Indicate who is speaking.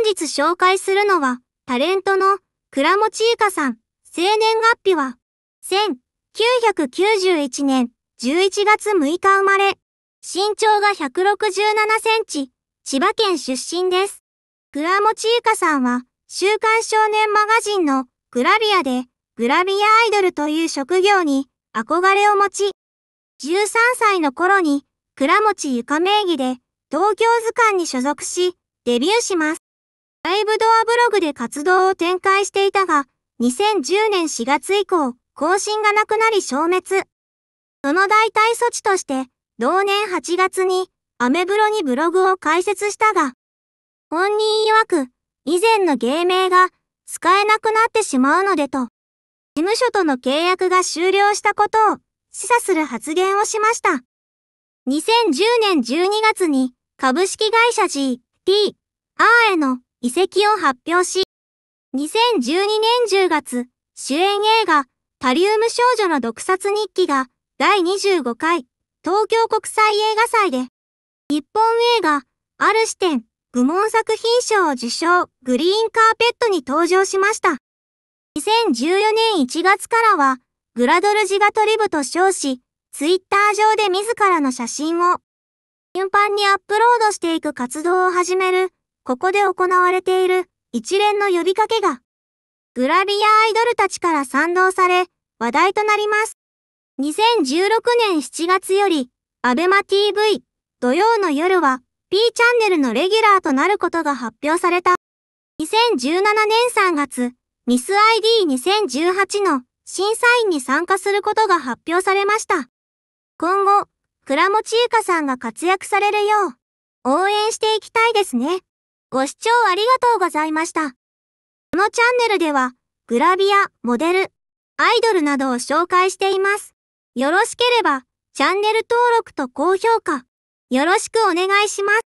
Speaker 1: 本日紹介するのは、タレントの倉持ゆかさん、生年月日は、1991年11月6日生まれ、身長が167センチ、千葉県出身です。倉持ゆかさんは、週刊少年マガジンのグラビアで、グラビアアイドルという職業に憧れを持ち、13歳の頃に倉持ゆか名義で東京図鑑に所属し、デビューします。ライブドアブログで活動を展開していたが、2010年4月以降、更新がなくなり消滅。その代替措置として、同年8月に、アメブロにブログを開設したが、本人曰く、以前の芸名が使えなくなってしまうのでと、事務所との契約が終了したことを示唆する発言をしました。2010年12月に株式会社 GT、R への遺跡を発表し、2012年10月、主演映画、タリウム少女の毒殺日記が第25回東京国際映画祭で、日本映画、ある視点、愚問作品賞を受賞、グリーンカーペットに登場しました。2014年1月からは、グラドルジガトリブと称し、ツイッター上で自らの写真を、頻繁にアップロードしていく活動を始める、ここで行われている一連の呼びかけが、グラビアアイドルたちから賛同され、話題となります。2016年7月より、アベマ t v 土曜の夜は、P チャンネルのレギュラーとなることが発表された。2017年3月、ミス ID2018 の審査員に参加することが発表されました。今後、倉持ゆかさんが活躍されるよう、応援していきたいですね。ご視聴ありがとうございました。このチャンネルでは、グラビア、モデル、アイドルなどを紹介しています。よろしければ、チャンネル登録と高評価、よろしくお願いします。